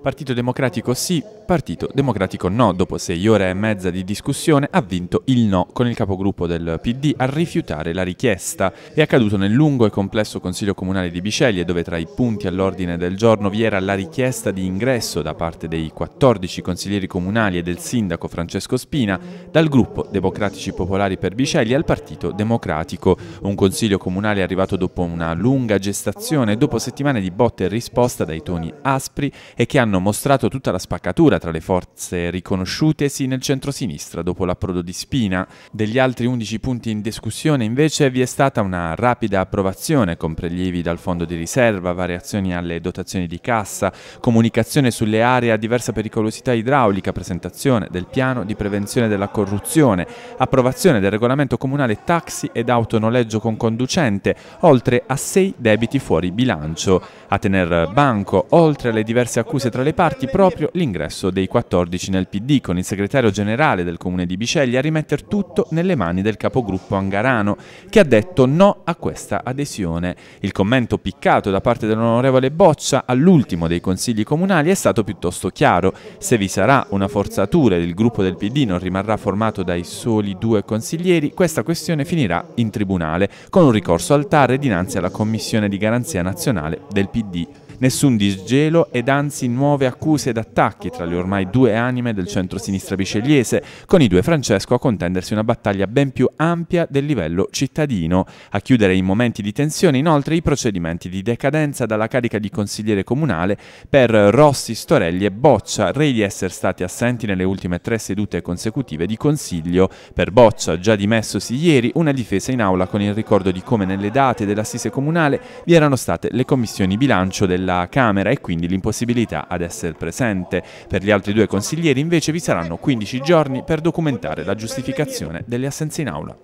Partito Democratico sì, Partito Democratico no. Dopo sei ore e mezza di discussione ha vinto il no, con il capogruppo del PD a rifiutare la richiesta. È accaduto nel lungo e complesso Consiglio Comunale di Biceglie, dove tra i punti all'ordine del giorno vi era la richiesta di ingresso da parte dei 14 consiglieri comunali e del sindaco Francesco Spina dal gruppo Democratici Popolari per Biceglie al Partito Democratico, un consiglio comunale arrivato dopo una lunga gestazione, dopo settimane di botte e risposta dai toni aspri e che hanno hanno mostrato tutta la spaccatura tra le forze riconosciutesi nel centro-sinistra dopo l'approdo di Spina. Degli altri 11 punti in discussione invece vi è stata una rapida approvazione con prelievi dal fondo di riserva, variazioni alle dotazioni di cassa, comunicazione sulle aree a diversa pericolosità idraulica, presentazione del piano di prevenzione della corruzione, approvazione del regolamento comunale taxi ed autonoleggio con conducente, oltre a 6 debiti fuori bilancio. A tener banco, oltre alle diverse accuse tra le parti proprio l'ingresso dei 14 nel PD, con il segretario generale del comune di Biceglia a rimettere tutto nelle mani del capogruppo Angarano, che ha detto no a questa adesione. Il commento piccato da parte dell'onorevole Boccia all'ultimo dei consigli comunali è stato piuttosto chiaro. Se vi sarà una forzatura e il gruppo del PD non rimarrà formato dai soli due consiglieri, questa questione finirà in tribunale, con un ricorso al TAR dinanzi alla Commissione di Garanzia Nazionale del PD. Nessun disgelo ed anzi nuove accuse ed attacchi tra le ormai due anime del centro-sinistra bicegliese, con i due Francesco a contendersi una battaglia ben più ampia del livello cittadino. A chiudere i momenti di tensione inoltre i procedimenti di decadenza dalla carica di consigliere comunale per Rossi, Storelli e Boccia, rei di essere stati assenti nelle ultime tre sedute consecutive di consiglio. Per Boccia, già dimessosi ieri, una difesa in aula con il ricordo di come nelle date dell'assise comunale vi erano state le commissioni bilancio del nella Camera e quindi l'impossibilità ad essere presente. Per gli altri due consiglieri invece vi saranno 15 giorni per documentare la giustificazione delle assenze in aula.